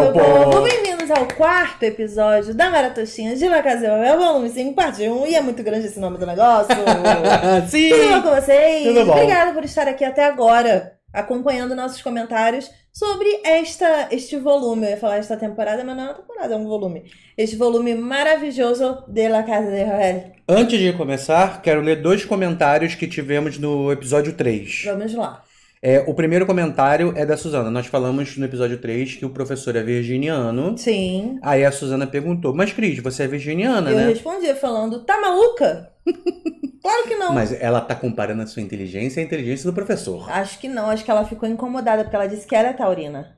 meu povo. Bem-vindos ao quarto episódio da Maratostinha de La Casa é volume 5, parte 1. E é muito grande esse nome do negócio. Sim! Tudo bom com vocês? Tudo bom. Obrigada por estar aqui até agora, acompanhando nossos comentários sobre esta, este volume. Eu ia falar esta temporada, mas não é uma temporada, é um volume. Este volume maravilhoso de La Casa de Joel. Antes de começar, quero ler dois comentários que tivemos no episódio 3. Vamos lá. É, o primeiro comentário é da Suzana. Nós falamos no episódio 3 que o professor é virginiano. Sim. Aí a Suzana perguntou: Mas, Cris, você é virginiana, eu né? Eu respondia falando: Tá maluca? claro que não. Mas ela tá comparando a sua inteligência à inteligência do professor. Acho que não. Acho que ela ficou incomodada porque ela disse que era taurina.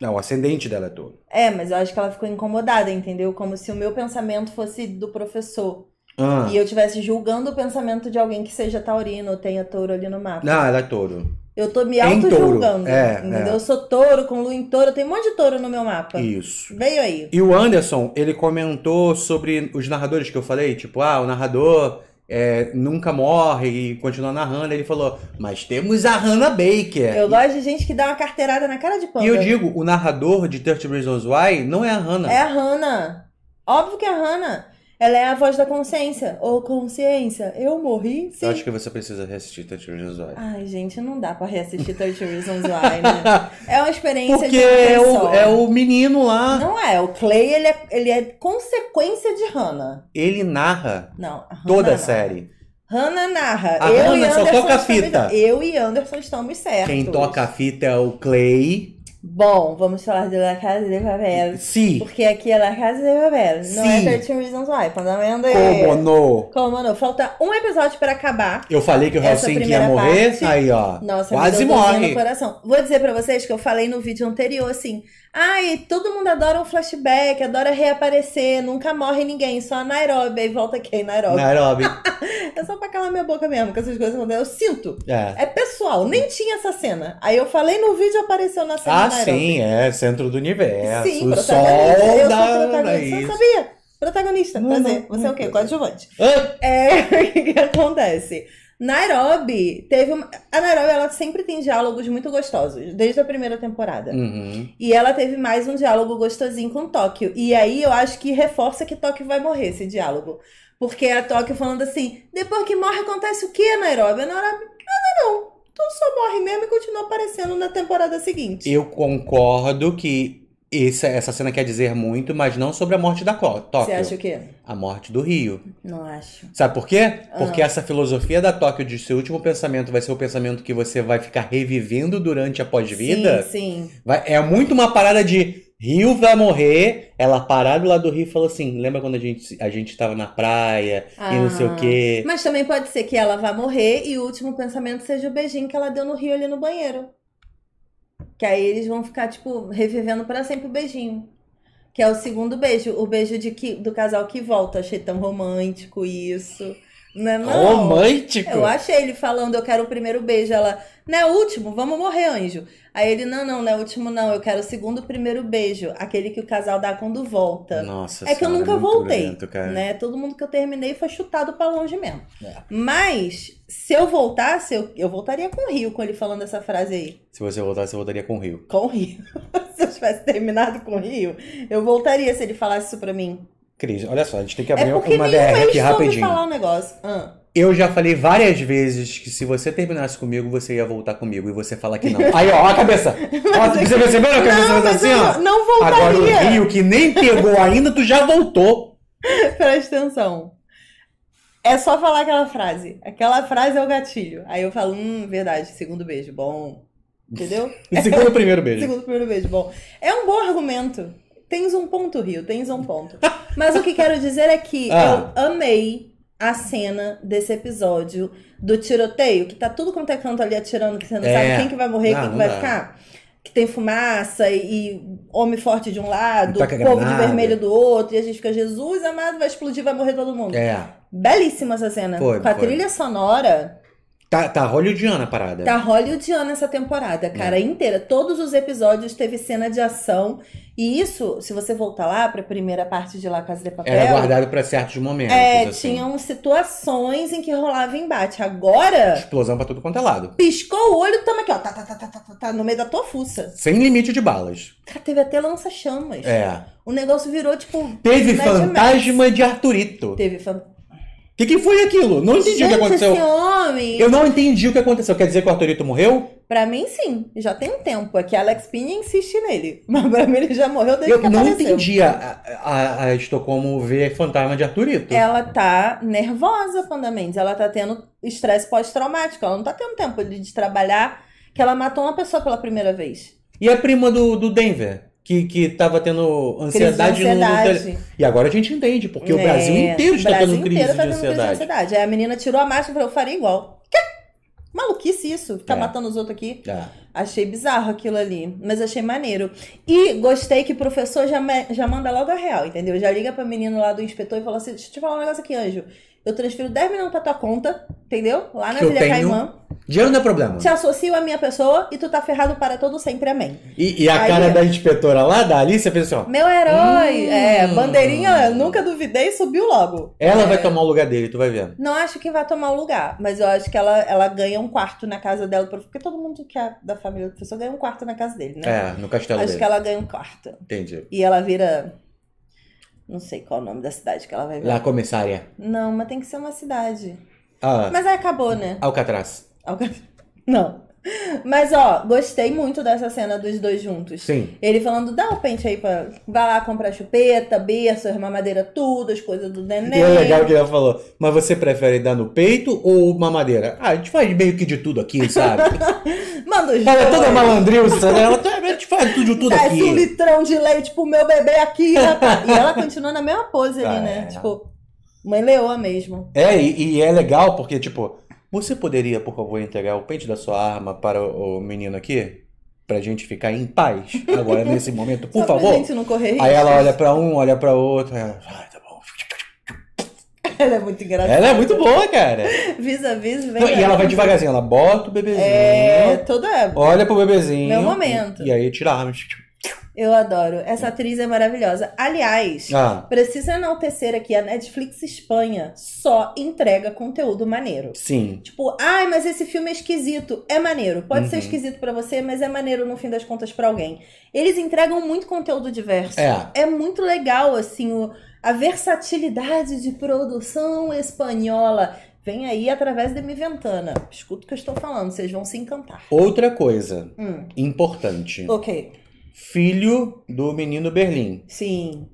Não, o ascendente dela é todo. É, mas eu acho que ela ficou incomodada, entendeu? Como se o meu pensamento fosse do professor. Ah. E eu estivesse julgando o pensamento de alguém que seja taurino ou tenha touro ali no mapa. Não, ah, ela é touro. Eu tô me auto-julgando. É, é, Eu sou touro, com lua em touro, tem um monte de touro no meu mapa. Isso. Veio aí. E o Anderson, ele comentou sobre os narradores que eu falei, tipo, ah, o narrador é, nunca morre e continua narrando. Ele falou, mas temos a Hannah Baker. Eu e... gosto de gente que dá uma carteirada na cara de pão. E eu né? digo, o narrador de 30 Reasons Why não é a Hannah. É a Hannah. Óbvio que é a Hannah. Ela é a voz da consciência. Ô, consciência, eu morri? Sim. Eu acho que você precisa reassistir Touch Reasons Why. Ai, gente, não dá pra reassistir Touch Reasons Why, né? É uma experiência Porque de é o, é o menino lá. Não é. O Clay, ele é, ele é consequência de Hannah. Ele narra não, toda a série. Hannah narra. A eu Hannah e Anderson só toca a fita. eu e Anderson estamos certos. Quem toca a fita é o Clay. Bom, vamos falar de La Casa de Papel. Sim. Porque aqui é La Casa de Papel. Não é Sim. é 13 Reasons Why. Pandamento é... Como não? Como não? Falta um episódio pra acabar. Eu falei que o Helsinki ia morrer. Parte. Aí, ó. Nossa, quase morre. No coração. Vou dizer pra vocês que eu falei no vídeo anterior, assim... Ai, todo mundo adora um flashback, adora reaparecer, nunca morre ninguém, só a Nairobi. Aí volta quem? Nairobi. Nairobi. é só pra calar minha boca mesmo, que essas coisas acontecem. Eu sinto. É. É pessoal, nem tinha essa cena. Aí eu falei no vídeo, apareceu na cena. Ah, sim, é, centro do universo. Sim, protagonista. Sol eu da... sou protagonista. Você né, sabia? Protagonista, não, prazer. Não, Você não, é o quê? Coadjuvante. Ah! É, o que, que acontece? Nairobi teve uma... A Nairobi, ela sempre tem diálogos muito gostosos, desde a primeira temporada. Uhum. E ela teve mais um diálogo gostosinho com Tóquio. E aí eu acho que reforça que Tóquio vai morrer esse diálogo. Porque a Tóquio falando assim, depois que morre acontece o quê, Nairobi? A Nairobi, nada não. Então só morre mesmo e continua aparecendo na temporada seguinte. Eu concordo que essa, essa cena quer dizer muito, mas não sobre a morte da Tóquio. Você acha o quê? A morte do Rio. Não acho. Sabe por quê? Porque ah. essa filosofia da Tóquio de seu último pensamento vai ser o pensamento que você vai ficar revivendo durante a pós-vida. Sim, sim. Vai, é muito uma parada de Rio vai morrer. Ela parar do lado do rio e falou assim: lembra quando a gente, a gente tava na praia ah, e não sei o ah. quê? Mas também pode ser que ela vá morrer e o último pensamento seja o beijinho que ela deu no rio ali no banheiro. Que aí eles vão ficar, tipo, revivendo para sempre o beijinho. Que é o segundo beijo, o beijo de que, do casal que volta. Achei tão romântico isso. Não, é não. Romântico. Eu achei ele falando, eu quero o primeiro beijo. Ela, não é o último, vamos morrer, anjo. Aí ele, não, não, não é o último, não. Eu quero o segundo primeiro beijo. Aquele que o casal dá quando volta. Nossa, É que eu nunca é voltei. Lento, né? Todo mundo que eu terminei foi chutado para longe mesmo. É. Mas, se eu voltasse, eu, eu voltaria com o Rio com ele falando essa frase aí. Se você voltasse, eu voltaria com o Rio. Com o Rio. se eu tivesse terminado com o Rio, eu voltaria se ele falasse isso pra mim. Cris, olha só, a gente tem que é abrir é uma DR aqui rapidinho. falar um negócio. Ah. Eu já falei várias vezes que se você terminasse comigo, você ia voltar comigo. E você fala que não. Aí, ó, a cabeça. ó, é você percebeu a cabeça não, assim, ó? Não, não voltaria. Agora o Rio, que nem pegou ainda, tu já voltou. Presta atenção. É só falar aquela frase. Aquela frase é o gatilho. Aí eu falo, hum, verdade, segundo beijo, bom. Entendeu? segundo primeiro beijo. segundo primeiro beijo, bom. É um bom argumento. Tens um ponto, Rio, tens um ponto. Mas o que quero dizer é que ah. eu amei a cena desse episódio do tiroteio, que tá tudo quanto é canto ali atirando, que você não é. sabe quem que vai morrer, não, quem que vai ficar. Que tem fumaça e, e homem forte de um lado, povo de vermelho do outro, e a gente fica, Jesus amado, vai explodir, vai morrer todo mundo. É. Belíssima essa cena. Foi, Com a foi. trilha sonora Tá, tá hollywoodiana a parada. Tá hollywoodiana essa temporada, é. cara, é. inteira. Todos os episódios teve cena de ação. E isso, se você voltar lá pra primeira parte de La Casa de Papel... Era guardado para certos momentos, É, assim. tinham situações em que rolava embate. Agora... Explosão pra tudo quanto é lado. Piscou o olho, tamo aqui, ó. Tá, tá, tá, tá, tá, tá, tá, no meio da tua fuça. Sem limite de balas. Cara, teve até lança-chamas. É. O negócio virou, tipo... Teve fantasma de Arthurito. Teve fantasma que, que foi aquilo? Não entendi Gente, o que aconteceu. Esse homem. Eu não entendi o que aconteceu. Quer dizer que o Arthurito morreu? Pra mim, sim. Já tem um tempo. É que Alex Pinha insiste nele. Mas pra mim, ele já morreu desde Eu que não apareceu. entendi a, a, a Estocolmo ver fantasma de Arthurito. Ela tá nervosa, Panda Ela tá tendo estresse pós-traumático. Ela não tá tendo tempo de, de trabalhar que ela matou uma pessoa pela primeira vez. E a prima do, do Denver? que estava tendo ansiedade, ansiedade. No, no, E agora a gente entende, porque é, o Brasil inteiro está tendo crise, inteiro tá tendo de, ansiedade. crise de ansiedade. Aí a menina tirou a máscara e falou, eu faria igual. Que? Maluquice isso, ficar é. matando os outros aqui. É. Achei bizarro aquilo ali, mas achei maneiro. E gostei que o professor já, me, já manda logo a real, entendeu? Já liga pra menino lá do inspetor e fala assim, deixa eu te falar um negócio aqui, anjo. Eu transfiro 10 milhões pra tua conta, entendeu? Lá na que Ilha Caimã. Dinheiro não é problema. Te associo à minha pessoa e tu tá ferrado para todo sempre, amém. E, e a Aí, cara é. da inspetora lá, da Alice, pensou assim, Meu herói! Hum, é, bandeirinha, nunca duvidei, subiu logo. Ela é, vai tomar o lugar dele, tu vai ver. Não acho que vai tomar o lugar, mas eu acho que ela, ela ganha um quarto na casa dela, porque todo mundo que é da família do professor ganha um quarto na casa dele, né? É, no castelo acho dele. Acho que ela ganha um quarto. Entendi. E ela vira... Não sei qual é o nome da cidade que ela vai ver. La Comissária. Não, mas tem que ser uma cidade. Ah, mas aí acabou, né? Alcatraz. Não. Mas, ó, gostei muito dessa cena dos dois juntos. Sim. Ele falando, dá o um pente aí pra. Vai lá comprar chupeta, berço, mamadeira, tudo, as coisas do neném. E é legal que ela falou, mas você prefere dar no peito ou mamadeira? Ah, a gente faz meio que de tudo aqui, sabe? Manda os Ela é toda malandrilça, né? Ela a gente faz tudo de tudo Desce aqui. um litrão de leite pro meu bebê aqui, rapaz. e ela continua na mesma pose ali, ah, né? É. Tipo, mãe leoa mesmo. É, e, e é legal porque, tipo você poderia, por favor, entregar o pente da sua arma para o menino aqui? Pra gente ficar em paz agora nesse momento, por Só favor. Pra gente não correr Aí ela olha pra um, olha pra outro. Ela, tá bom. Ela é muito engraçada. Ela é muito boa, cara. Vis-a-vis, vem. e ela vai devagarzinho, ela bota o bebezinho. É, toda. Olha pro bebezinho. Meu momento. E, e aí tira a arma. Eu adoro. Essa atriz é maravilhosa. Aliás, ah. precisa enaltecer aqui a Netflix Espanha só entrega conteúdo maneiro. Sim. Tipo, ai, mas esse filme é esquisito. É maneiro. Pode uhum. ser esquisito para você, mas é maneiro no fim das contas para alguém. Eles entregam muito conteúdo diverso. É. É muito legal assim o, a versatilidade de produção espanhola. Vem aí através da minha Ventana. Escuta o que eu estou falando, vocês vão se encantar. Outra coisa hum. importante. Ok filho do menino Berlim. Sim.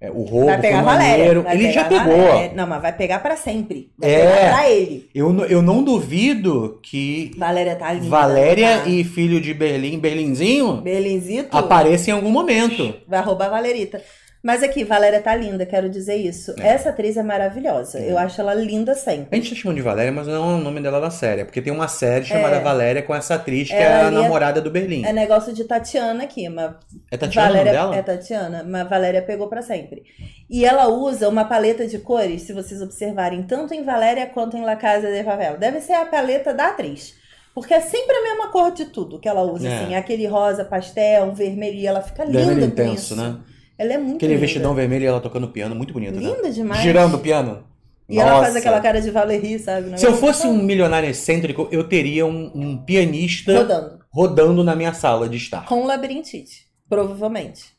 É, o roubo vai pegar foi maneiro. ele já pegou. Valéria. Não, mas vai pegar para sempre. Vai é. pegar pra ele. Eu, eu não duvido que. Valéria tá linda. Valéria tá. e filho de Berlim, Berlinzinho. Berlinzito. Apareça em algum momento. Vai roubar a Valerita. Mas aqui, Valéria tá linda, quero dizer isso. É. Essa atriz é maravilhosa. É. Eu acho ela linda sempre. A gente chama de Valéria, mas não é o nome dela da série. É porque tem uma série é. chamada é. Valéria com essa atriz que é a namorada do Berlim. É negócio de Tatiana aqui, mas. É Tatiana Valéria, dela? É Tatiana, mas Valéria pegou para sempre. E ela usa uma paleta de cores, se vocês observarem, tanto em Valéria quanto em La Casa de Favela. Deve ser a paleta da atriz. Porque é sempre a mesma cor de tudo que ela usa, é. assim. Aquele rosa pastel, um vermelho, e ela fica linda Vermelho intenso, isso. né? Ela é muito Aquele linda. vestidão vermelho e ela tocando piano, muito bonito, linda né? Linda demais. Girando o piano. E Nossa. ela faz aquela cara de Valerie, sabe? Né? Se eu fosse um milionário excêntrico, eu teria um, um pianista rodando. rodando na minha sala de estar. Com labirintite, provavelmente.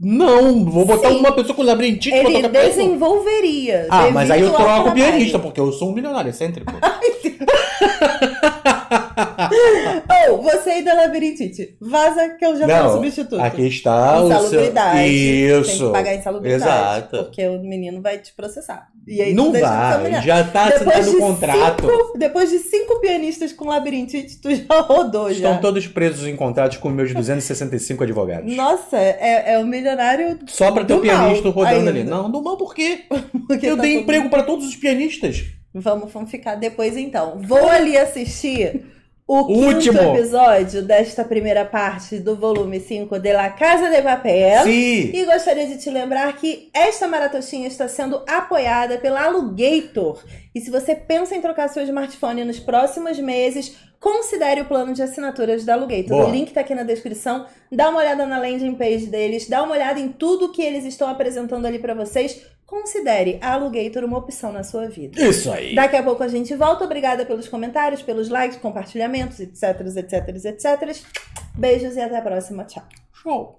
Não, vou botar Sim. uma pessoa com labirintite Ele pra desenvolveria. Ah, mas aí eu troco o pianista, porque eu sou um milionário excêntrico. Ou oh, você aí da labirintite, vaza que eu já tenho substituto. Aqui está o seu... Isso. Tem que pagar insalubridade. Exato. Porque o menino vai te processar. E aí não vai, já tá depois assinado o contrato. Cinco, depois de cinco pianistas com labirintite, tu já rodou Estão já. todos presos em contratos com meus 265 advogados. Nossa, é, é milionário um milionário Só pra ter o pianista rodando ainda. ali. Não, do mal por quê? Porque eu tá dei emprego para todos os pianistas. Vamos, vamos ficar depois então. Vou ali assistir o último episódio desta primeira parte do volume 5 de La Casa de Papel. Sim. E gostaria de te lembrar que esta maratoxinha está sendo apoiada pela Alugator. E se você pensa em trocar seu smartphone nos próximos meses, considere o plano de assinaturas da Alugator. Boa. O link está aqui na descrição. Dá uma olhada na landing page deles, dá uma olhada em tudo que eles estão apresentando ali para vocês Considere a Alugator uma opção na sua vida. Isso aí. Daqui a pouco a gente volta. Obrigada pelos comentários, pelos likes, compartilhamentos, etc, etc, etc. Beijos e até a próxima. Tchau. Show.